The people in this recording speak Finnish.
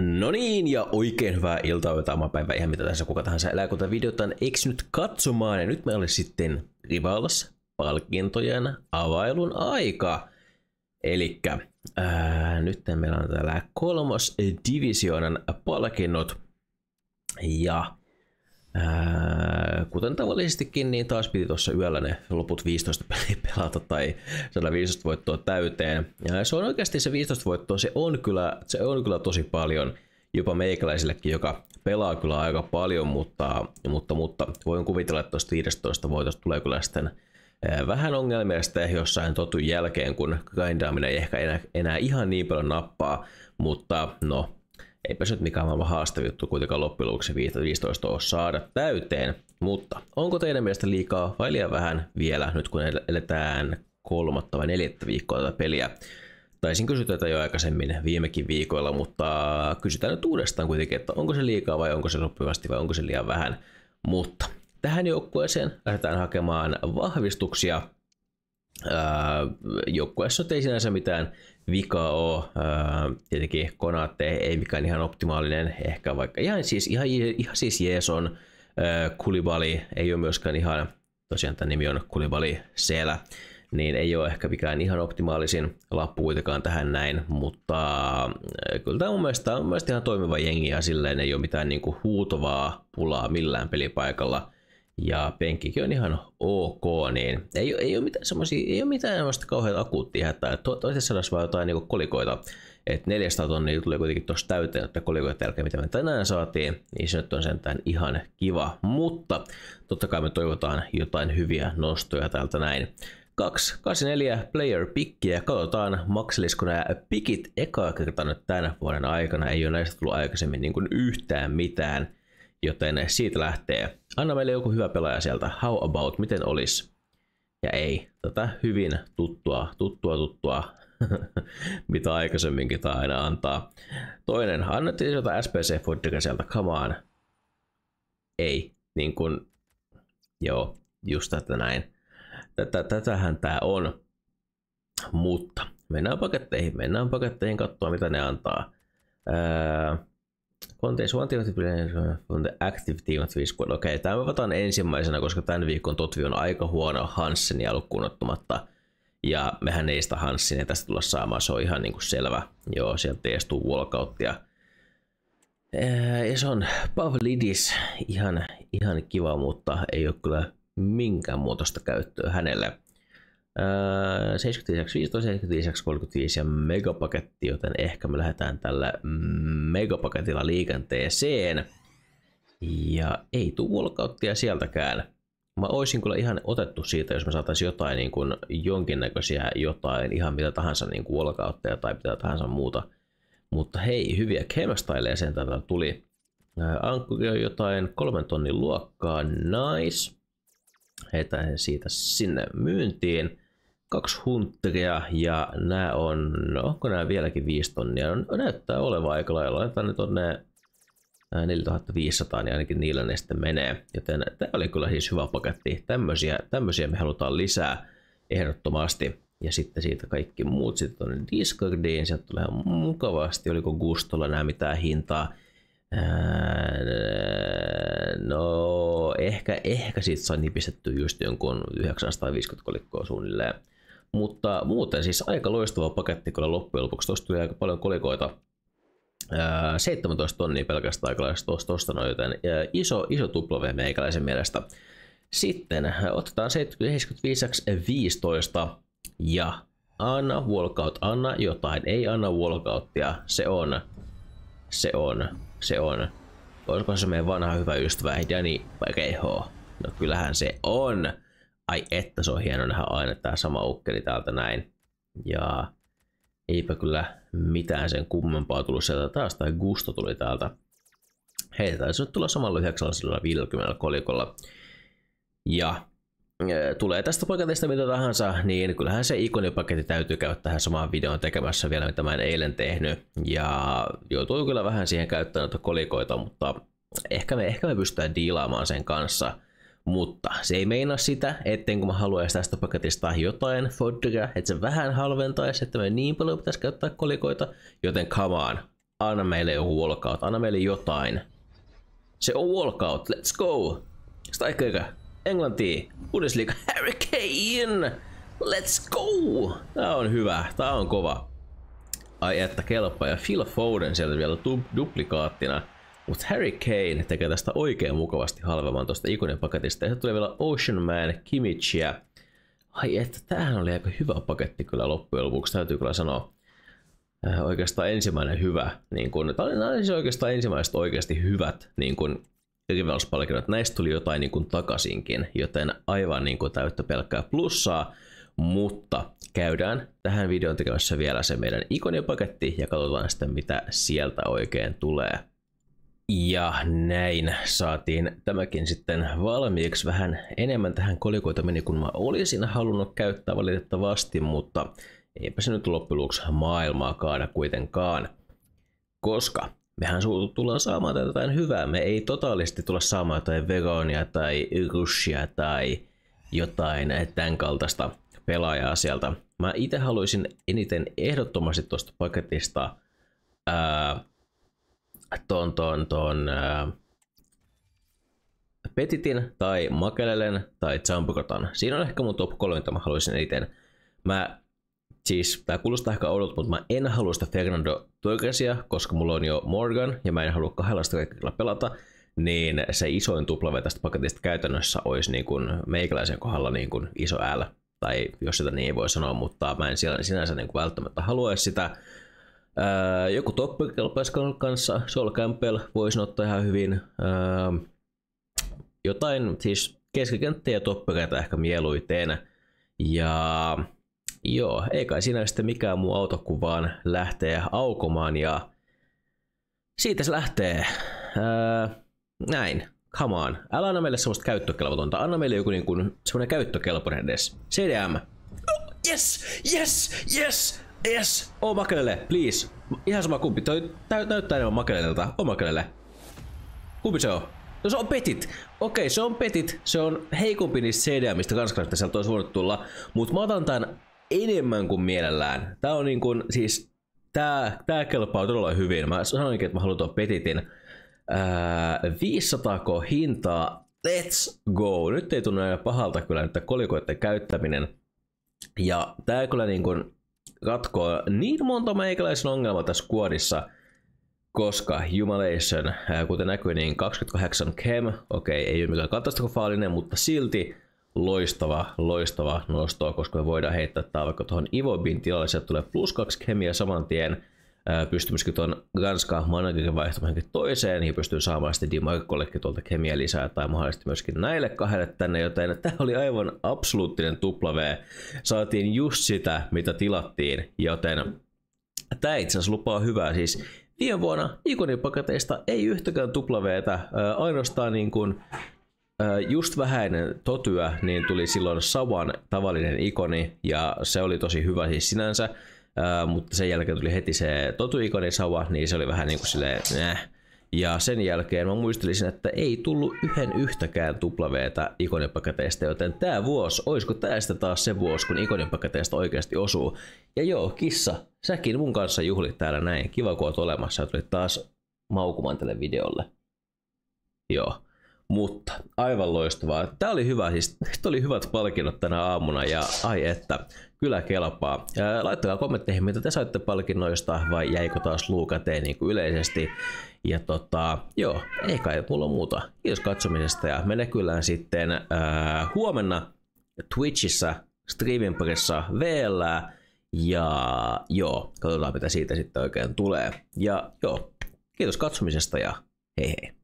No niin, ja oikein hyvää iltaa, yötä, päivä, ihan mitä tässä kuka tahansa elää, kun videota on eksynyt katsomaan. Ja nyt meillä olemme sitten Rivals palkintojen availun aika. Eli nyt meillä on täällä kolmas divisioonan palkinnot. Ja ää, kuten tavallisestikin, niin taas piti tuossa yöllä ne loput 15 peliä pelata tai 115 voittoa täyteen. Ja se on oikeasti se 15 voittoa, se on kyllä, se on kyllä tosi paljon jopa meikäläisillekin, joka pelaa kyllä aika paljon, mutta, mutta, mutta voin kuvitella, että tuosta 15 voitosta tulee kyllä sitten eh, vähän ongelmia sitten jossain totun jälkeen, kun grindaaminen ei ehkä enää, enää ihan niin paljon nappaa, mutta no, Eipä se nyt mikään maailman haastava juttu kuitenkaan loppujen lopuksi 15 on saada täyteen, mutta onko teidän mielestä liikaa vai liian vähän vielä nyt kun eletään kolmatta vai neljättä viikkoa tätä peliä? Taisin kysyä tätä jo aikaisemmin viimekin viikoilla, mutta kysytään nyt uudestaan kuitenkin, että onko se liikaa vai onko se sopivasti vai onko se liian vähän. Mutta tähän joukkueeseen lähdetään hakemaan vahvistuksia Öö, joukkueessa ei sinänsä mitään vikaa ole. Öö, tietenkin Konate ei mikään ihan optimaalinen, ehkä vaikka ihan siis, ihan, ihan siis Jeeson on. Öö, Kulibali ei ole myöskään ihan, tosiaan tämä nimi on Kulibali siellä, niin ei ole ehkä mikään ihan optimaalisin lappu kuitenkaan tähän näin, mutta kyllä tämä on mun mielestä, mun mielestä ihan toimiva jengi ja silleen ei ole mitään niin kuin huutovaa pulaa millään pelipaikalla – ja penkkikin on ihan ok, niin ei, ei ole mitään semmoisia, ei ole mitään kauhean akuuttia hätää. To, toisaalta saadaan vaan jotain niin kolikoita, että 400 tonnia tulee kuitenkin tuossa täyteen, että kolikoita jälkeen, mitä me tänään saatiin, niin se nyt on sentään ihan kiva. Mutta totta kai me toivotaan jotain hyviä nostoja täältä näin. 284 player pikkiä. Katsotaan, makselisko nämä pikit ekaa kertaa nyt tänä vuoden aikana. Ei ole näistä tullut aikaisemmin niin kuin yhtään mitään joten siitä lähtee. Anna meille joku hyvä pelaaja sieltä. How about, miten olisi? Ja ei, tätä hyvin tuttua, tuttua, tuttua, mitä aikaisemminkin tämä aina antaa. Toinen, annettiin sieltä SPC Fodriga sieltä, come on. Ei, niin kuin, joo, just tätä näin. Tätä, tätähän tämä on. Mutta mennään paketteihin, mennään paketteihin katsoa mitä ne antaa. Ää, Conte Swanti from the active team at squad. Okei, okay, tämän otan ensimmäisenä, koska tämän viikon totvi on aika huono Hanssenia lukkuun Ja mehän ei sitä Hanssenia tästä tulla saamaan, se on ihan niin kuin selvä. Joo, sieltä teestuu walkouttia. Ja se on Pavlidis, ihan, ihan kiva, mutta ei ole kyllä minkään muotoista käyttöä hänelle. 75 15, 75 35 ja megapaketti, joten ehkä me lähdetään tällä megapaketilla liikenteeseen. Ja ei tuu walkouttia sieltäkään. Mä oisin kyllä ihan otettu siitä, jos me saataisiin jotain niin kuin jonkinnäköisiä jotain, ihan mitä tahansa niin walkoutteja tai mitä tahansa muuta. Mutta hei, hyviä chemistyleja sen tätä tuli. Öö, Ankku on jotain kolmen tonnin luokkaa, nice. Heitä siitä sinne myyntiin kaksi hunteria ja nämä on, no onko nämä vieläkin 5 tonnia? No, näyttää olevan aika lailla. Laitetaan ne tonne 4500, niin ainakin niillä ne sitten menee. Joten tämä oli kyllä siis hyvä paketti. Tämmöisiä, tämmöisiä me halutaan lisää ehdottomasti. Ja sitten siitä kaikki muut sitten tuonne Discordiin. Sieltä tulee mukavasti. Oliko Gustolla nämä mitään hintaa? No, ehkä, ehkä siitä sai nipistetty just jonkun 950 kolikkoa suunnilleen. Mutta muuten siis aika loistava paketti kyllä loppujen lopuksi. Tuosta tuli aika paljon kolikoita. 17 tonnia pelkästään aikalaiset tuosta ostanut, joten iso, iso tuplave meikäläisen mielestä. Sitten otetaan 75 15 ja anna walkout, anna jotain, ei anna walkouttia. Se on, se on, se on. Olisiko se meidän vanha hyvä ystävä Dani Reho? No kyllähän se on ai että se on hieno nähdä aina tämä sama ukkeli täältä näin. Ja eipä kyllä mitään sen kummempaa tullut sieltä taas, tai Gusto tuli täältä. Hei, taisi nyt tulla samalla 950 kolikolla. Ja e, tulee tästä paketista mitä tahansa, niin kyllähän se ikonipaketti täytyy käydä tähän samaan videoon tekemässä vielä, mitä mä en eilen tehnyt. Ja joutuu kyllä vähän siihen käyttämään noita kolikoita, mutta ehkä me, ehkä me pystytään diilaamaan sen kanssa – mutta se ei meinaa sitä, etten kun mä haluaisin tästä paketista jotain fodderia, että se vähän halventaisi, että me niin paljon pitäisi käyttää kolikoita, joten kamaan, anna meille joku walkout, anna meille jotain. Se on walkout, let's go! Striker, Englanti, Bundesliga, Harry Kane, let's go! Tää on hyvä, tää on kova. Ai että kelpaa, ja Phil Foden sieltä vielä du duplikaattina. Mutta Harry Kane tekee tästä oikein mukavasti halvemman tuosta ikunen paketista. Ja tulee vielä Ocean Man, Kimichiä. Ai että, tämähän oli aika hyvä paketti kyllä loppujen lopuksi, täytyy kyllä sanoa. Äh, oikeastaan ensimmäinen hyvä. Niin kun, tämä oli, nämä oli siis oikeastaan ensimmäiset oikeasti hyvät niin kun, rivalspalkinnot. Näistä tuli jotain niin kun, takaisinkin, joten aivan niin kun, täyttä pelkkää plussaa. Mutta käydään tähän videon tekemässä vielä se meidän ikonipaketti ja katsotaan sitten mitä sieltä oikein tulee. Ja näin saatiin tämäkin sitten valmiiksi. Vähän enemmän tähän kolikoita meni, kuin mä olisin halunnut käyttää valitettavasti, mutta eipä se nyt loppujen maailmaa kaada kuitenkaan. Koska mehän tullaan saamaan tätä jotain hyvää. Me ei totaalisesti tulla saamaan jotain vegania tai rushia tai jotain tämän kaltaista pelaajaa sieltä. Mä itse haluaisin eniten ehdottomasti tuosta paketista ää, ton, ton, ton ää, Petitin tai Makelelen tai Jambukotan. Siinä on ehkä mun top 3, mitä mä haluaisin eniten. Mä, siis, tää kuulostaa ehkä oudolta, mutta mä en halua sitä Fernando Torresia, koska mulla on jo Morgan ja mä en halua kahdella strikilla pelata niin se isoin tupla tästä paketista käytännössä olisi niin kuin meikäläisen kohdalla niin kuin iso L, tai jos sitä niin ei voi sanoa, mutta mä en siellä sinänsä niin kuin välttämättä haluaisi sitä, joku toppikilpailu kanssa, Sol Campbell voisi ottaa ihan hyvin. jotain siis keskikenttä ja toppikäitä ehkä mieluiten. Ja joo, ei kai siinä sitten mikään muu auto kuin vaan lähtee aukomaan ja siitä se lähtee. näin, come on. Älä anna meille semmoista käyttökelvotonta, anna meille joku niin kuin, semmoinen käyttökelpoinen edes. CDM. Oh, yes, yes, yes, Yes! Oh makelele, please. Ihan sama kumpi. Toi näyttää enemmän makelelelta. Oh makelele. Kumpi se on? No se on petit. Okei, se on petit. Se on heikompi niistä CD, mistä ranskalaisista sieltä olisi voinut tulla. Mutta mä otan tän enemmän kuin mielellään. Tää on niin kuin, siis tää, tää kelpaa todella hyvin. Mä sanoinkin, että mä haluan tuon petitin. Öö, 500 hintaa. Let's go! Nyt ei tunnu aina pahalta kyllä että kolikoiden käyttäminen. Ja tää kyllä niin kuin, ratkoa niin monta meikäläisen ongelmaa tässä kuorissa – koska Jumalation, kuten näkyy, niin 28 chem, okei, ei ole mikään katastrofaalinen, mutta silti loistava, loistava nosto, koska me voidaan heittää tämä vaikka tuohon Ivobin tilalle, sieltä tulee plus 2 chemia saman tien, myöskin tuon Ganska managerin vaihtamaan toiseen ja pystyy saamaan sitten DiMarcollekin tuolta kemiä lisää tai mahdollisesti myöskin näille kahdelle tänne, joten tämä oli aivan absoluuttinen tupla V. Saatiin just sitä, mitä tilattiin, joten tämä itse asiassa lupaa hyvää. Siis viime vuonna ikonipaketeista ei yhtäkään tuplaveetä, ainoastaan niin kuin just vähäinen totyä, niin tuli silloin Savan tavallinen ikoni ja se oli tosi hyvä siis sinänsä mutta sen jälkeen tuli heti se Totu sauva, niin se oli vähän niin kuin silleen, äh. Ja sen jälkeen mä muistelisin, että ei tullut yhden yhtäkään tuplaveeta ikonipaketeista, joten tämä vuosi, olisiko tästä taas se vuosi, kun ikonipaketeista oikeasti osuu. Ja joo, kissa, säkin mun kanssa juhlit täällä näin. Kiva, kun oot olemassa ja tulit taas maukumaan tälle videolle. Joo. Mutta aivan loistavaa. Tämä oli hyvä, siis oli hyvät palkinnot tänä aamuna ja ai että, kyllä kelpaa. laittakaa kommentteihin, mitä te saitte palkinnoista vai jäikö taas luukateen niin kuin yleisesti. Ja tota, joo, ei kai mulla muuta. Kiitos katsomisesta ja me näkyllään sitten ää, huomenna Twitchissä, streamin parissa VL. Ja joo, katsotaan mitä siitä sitten oikein tulee. Ja joo, kiitos katsomisesta ja hei hei.